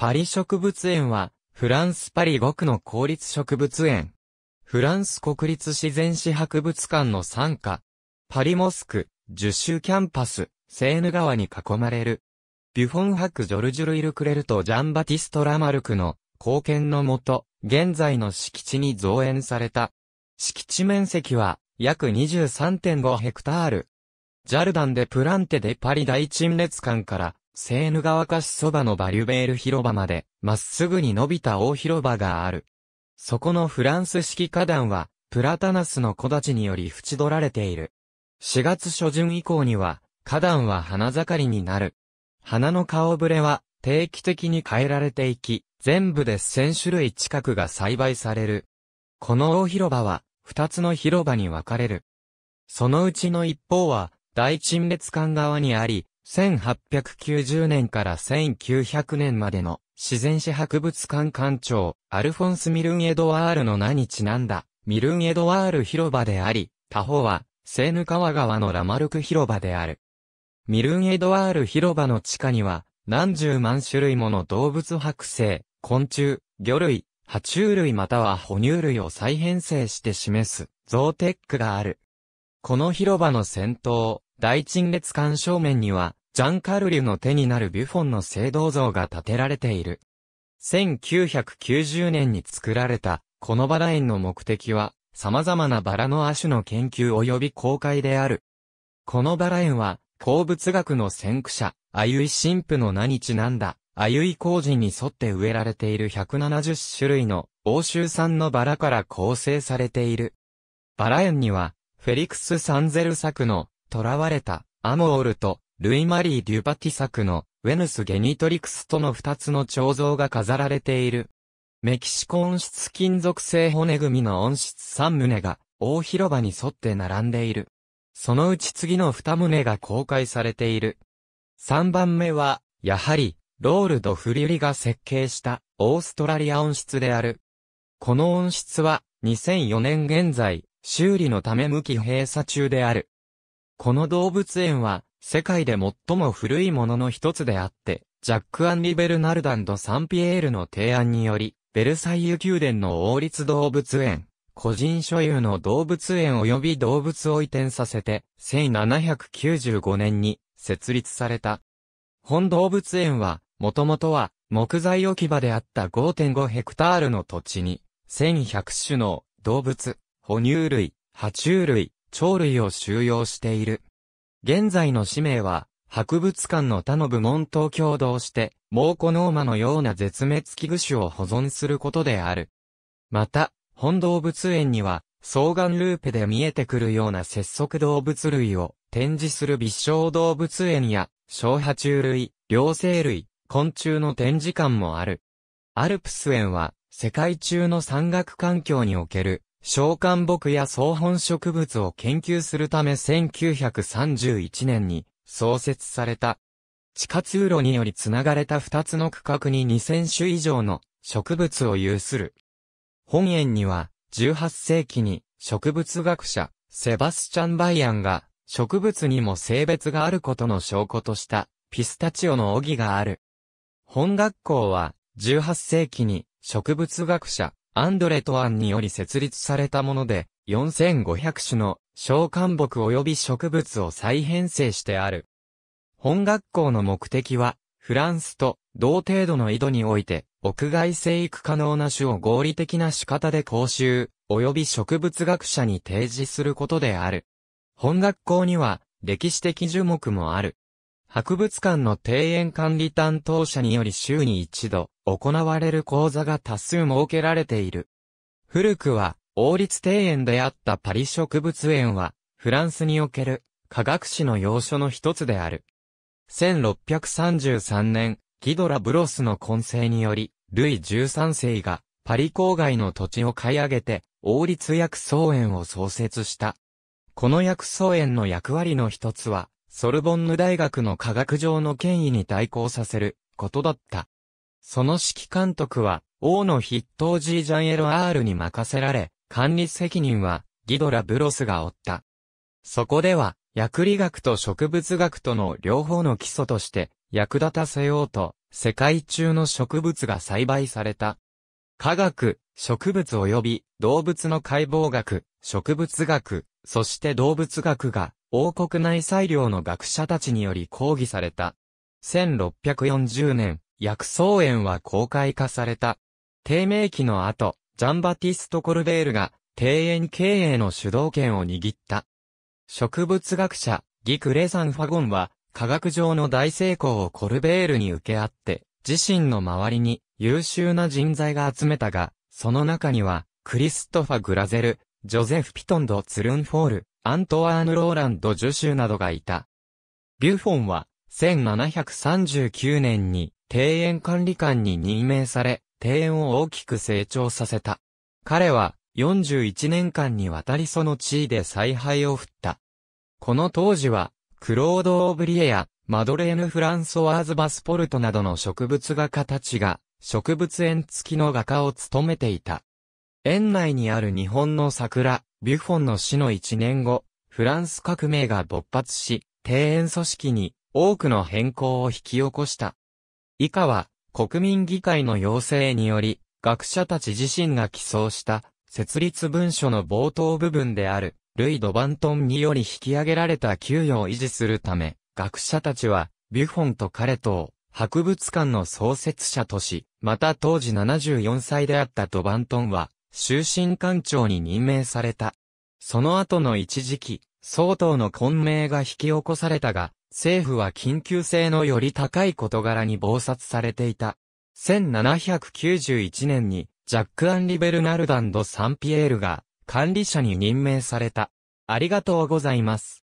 パリ植物園は、フランスパリ5区の公立植物園。フランス国立自然史博物館の参加。パリモスク、10州キャンパス、セーヌ川に囲まれる。ビュフォン博ジョルジュル・イルクレルとジャンバティスト・ラマルクの貢献のもと、現在の敷地に造園された。敷地面積は約23.5ヘクタール。ジャルダンでプランテでパリ大陳列館からセーヌ川河岸そばのバリュベール広場まで、まっすぐに伸びた大広場がある。そこのフランス式花壇は、プラタナスの木立により縁取られている。4月初旬以降には、花壇は花盛りになる。花の顔ぶれは、定期的に変えられていき、全部で1000種類近くが栽培される。この大広場は、2つの広場に分かれる。そのうちの一方は、大陳列館側にあり、1890年から1900年までの自然史博物館館長、アルフォンス・ミルン・エドワールの名にちなんだ、ミルン・エドワール広場であり、他方は、セーヌ川川のラマルク広場である。ミルン・エドワール広場の地下には、何十万種類もの動物剥製、昆虫、魚類、爬虫類または哺乳類を再編成して示す、ゾーテックがある。この広場の先頭、大陳列館正面には、ジャンカルリュの手になるビュフォンの聖堂像が建てられている。1990年に作られた、このバラ園の目的は、様々なバラの亜種の研究及び公開である。このバラ園は、鉱物学の先駆者、あゆい神父の名にちなんだ、あゆい工事に沿って植えられている170種類の欧州産のバラから構成されている。バラ園には、フェリクス・サンゼル作の、囚われた、アモールと、ルイ・マリー・デュパティ作の、ウェヌス・ゲニトリクスとの二つの彫像が飾られている。メキシコ温室金属製骨組みの温室三棟が、大広場に沿って並んでいる。そのうち次の二棟が公開されている。三番目は、やはり、ロールド・フリリが設計したオーストラリア温室である。この温室は2004年現在修理のため向き閉鎖中である。この動物園は世界で最も古いものの一つであって、ジャック・アンリ・ベルナルダンド・サンピエールの提案により、ベルサイユ宮殿の王立動物園、個人所有の動物園及び動物を移転させて、1795年に設立された。本動物園は、もともとは木材置き場であった5.5ヘクタールの土地に、1100種の動物、哺乳類、爬虫類、鳥類を収容している。現在の使命は、博物館の他の部門と共同して、猛虎ノーマのような絶滅危惧種を保存することである。また、本動物園には、双眼ルーペで見えてくるような節足動物類を展示する微小動物園や、小爬虫類、両生類、昆虫の展示館もある。アルプス園は、世界中の山岳環境における召喚木や草本植物を研究するため1931年に創設された。地下通路によりつながれた2つの区画に2000種以上の植物を有する。本園には18世紀に植物学者セバスチャン・バイアンが植物にも性別があることの証拠としたピスタチオの奥義がある。本学校は18世紀に植物学者アンドレ・トアンにより設立されたもので、4500種の小漢木及び植物を再編成してある。本学校の目的は、フランスと同程度の井戸において、屋外生育可能な種を合理的な仕方で講習、及び植物学者に提示することである。本学校には、歴史的樹木もある。博物館の庭園管理担当者により週に一度行われる講座が多数設けられている。古くは王立庭園であったパリ植物園はフランスにおける科学史の要所の一つである。1633年、ギドラ・ブロスの混成により、ルイ13世がパリ郊外の土地を買い上げて王立薬草園を創設した。この薬草園の役割の一つは、ソルボンヌ大学の科学上の権威に対抗させることだった。その指揮監督は、王の筆頭 G ジャンエロ R に任せられ、管理責任は、ギドラ・ブロスが負った。そこでは、薬理学と植物学との両方の基礎として、役立たせようと、世界中の植物が栽培された。科学、植物及び動物の解剖学、植物学、そして動物学が王国内裁量の学者たちにより抗議された。1640年、薬草園は公開化された。低迷期の後、ジャンバティスト・コルベールが庭園経営の主導権を握った。植物学者、ギクレサン・ファゴンは、科学上の大成功をコルベールに受け合って、自身の周りに優秀な人材が集めたが、その中には、クリストファ・グラゼル、ジョゼフ・ピトンド・ツルンフォール、アントワーヌ・ローランド・ジュシュなどがいた。ビュフォンは、1739年に庭園管理官に任命され、庭園を大きく成長させた。彼は、41年間にわたりその地位で采配を振った。この当時は、クロード・オブリエや、マドレーヌ・フランソワーズ・バスポルトなどの植物画家たちが、植物園付きの画家を務めていた。園内にある日本の桜、ビュフォンの死の1年後、フランス革命が勃発し、庭園組織に多くの変更を引き起こした。以下は、国民議会の要請により、学者たち自身が起草した設立文書の冒頭部分である、ルイ・ドバントンにより引き上げられた給与を維持するため、学者たちは、ビュフォンと彼とを、博物館の創設者とし、また当時74歳であったドバントンは、終身官庁に任命された。その後の一時期、総統の混迷が引き起こされたが、政府は緊急性のより高い事柄に暴殺されていた。1791年に、ジャック・アンリ・ベルナルダンド・サンピエールが、管理者に任命された。ありがとうございます。